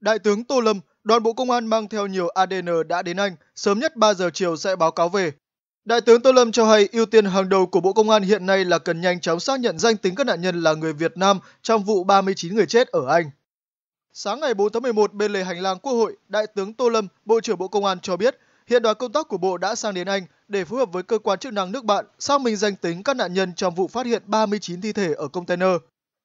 Đại tướng Tô Lâm, đoàn Bộ Công an mang theo nhiều ADN đã đến Anh, sớm nhất 3 giờ chiều sẽ báo cáo về. Đại tướng Tô Lâm cho hay ưu tiên hàng đầu của Bộ Công an hiện nay là cần nhanh chóng xác nhận danh tính các nạn nhân là người Việt Nam trong vụ 39 người chết ở Anh. Sáng ngày 4 tháng 11 bên lề hành lang Quốc hội, Đại tướng Tô Lâm, Bộ trưởng Bộ Công an cho biết hiện đoàn công tác của Bộ đã sang đến Anh để phối hợp với cơ quan chức năng nước bạn xác minh danh tính các nạn nhân trong vụ phát hiện 39 thi thể ở container.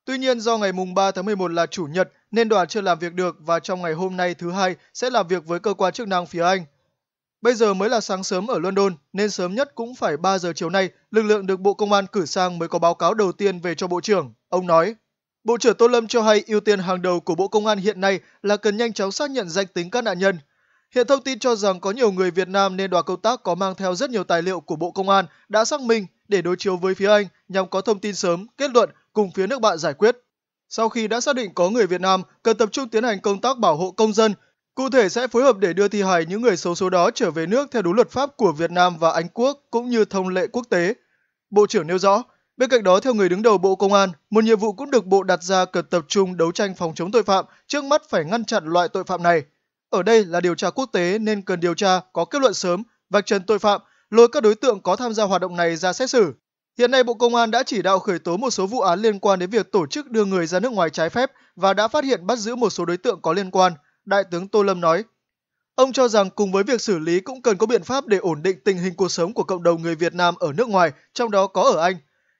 Tuy nhiên do ngày mùng 3 tháng 11 là chủ nhật nên đoàn chưa làm việc được và trong ngày hôm nay thứ hai sẽ làm việc với cơ quan chức năng phía Anh. Bây giờ mới là sáng sớm ở London nên sớm nhất cũng phải 3 giờ chiều nay, lực lượng được Bộ Công an cử sang mới có báo cáo đầu tiên về cho Bộ trưởng. Ông nói, Bộ trưởng Tô Lâm cho hay ưu tiên hàng đầu của Bộ Công an hiện nay là cần nhanh chóng xác nhận danh tính các nạn nhân. Hiện thông tin cho rằng có nhiều người Việt Nam nên đoàn công tác có mang theo rất nhiều tài liệu của Bộ Công an đã xác minh để đối chiếu với phía Anh nhằm có thông tin sớm, kết luận cùng phía nước bạn giải quyết. Sau khi đã xác định có người Việt Nam, cần tập trung tiến hành công tác bảo hộ công dân, cụ thể sẽ phối hợp để đưa thi hài những người xấu số đó trở về nước theo đúng luật pháp của Việt Nam và Anh Quốc cũng như thông lệ quốc tế. Bộ trưởng nêu rõ, bên cạnh đó theo người đứng đầu Bộ Công an, một nhiệm vụ cũng được Bộ đặt ra cần tập trung đấu tranh phòng chống tội phạm, trước mắt phải ngăn chặn loại tội phạm này. Ở đây là điều tra quốc tế nên cần điều tra có kết luận sớm, vạch trần tội phạm, lôi các đối tượng có tham gia hoạt động này ra xét xử. Hiện nay Bộ Công an đã chỉ đạo khởi tố một số vụ án liên quan đến việc tổ chức đưa người ra nước ngoài trái phép và đã phát hiện bắt giữ một số đối tượng có liên quan, Đại tướng Tô Lâm nói. Ông cho rằng cùng với việc xử lý cũng cần có biện pháp để ổn định tình hình cuộc sống của cộng đồng người Việt Nam ở nước ngoài, trong đó có ở Anh.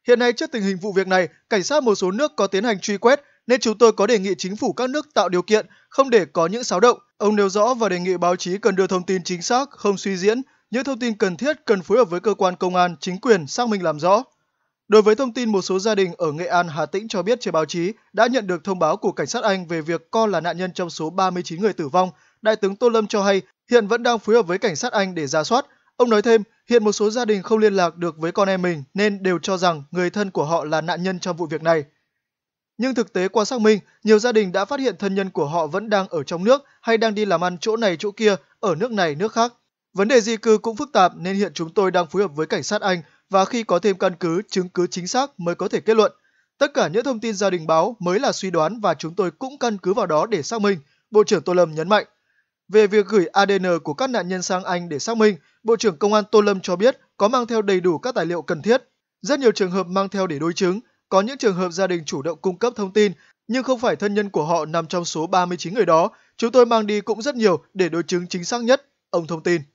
Hiện nay trước tình hình vụ việc này, cảnh sát một số nước có tiến hành truy quét nên chúng tôi có đề nghị chính phủ các nước tạo điều kiện không để có những xáo động. Ông nêu rõ và đề nghị báo chí cần đưa thông tin chính xác, không suy diễn, những thông tin cần thiết cần phối hợp với cơ quan công an, chính quyền xác minh làm rõ. Đối với thông tin một số gia đình ở Nghệ An, Hà Tĩnh cho biết trên báo chí đã nhận được thông báo của cảnh sát Anh về việc con là nạn nhân trong số 39 người tử vong, Đại tướng Tô Lâm cho hay hiện vẫn đang phối hợp với cảnh sát Anh để ra soát. Ông nói thêm, hiện một số gia đình không liên lạc được với con em mình nên đều cho rằng người thân của họ là nạn nhân trong vụ việc này. Nhưng thực tế qua xác minh, nhiều gia đình đã phát hiện thân nhân của họ vẫn đang ở trong nước hay đang đi làm ăn chỗ này chỗ kia, ở nước này nước khác. Vấn đề di cư cũng phức tạp nên hiện chúng tôi đang phối hợp với cảnh sát Anh và khi có thêm căn cứ, chứng cứ chính xác mới có thể kết luận. Tất cả những thông tin gia đình báo mới là suy đoán và chúng tôi cũng căn cứ vào đó để xác minh, Bộ trưởng Tô Lâm nhấn mạnh. Về việc gửi ADN của các nạn nhân sang Anh để xác minh, Bộ trưởng Công an Tô Lâm cho biết có mang theo đầy đủ các tài liệu cần thiết. Rất nhiều trường hợp mang theo để đối chứng, có những trường hợp gia đình chủ động cung cấp thông tin, nhưng không phải thân nhân của họ nằm trong số 39 người đó. Chúng tôi mang đi cũng rất nhiều để đối chứng chính xác nhất, ông thông tin.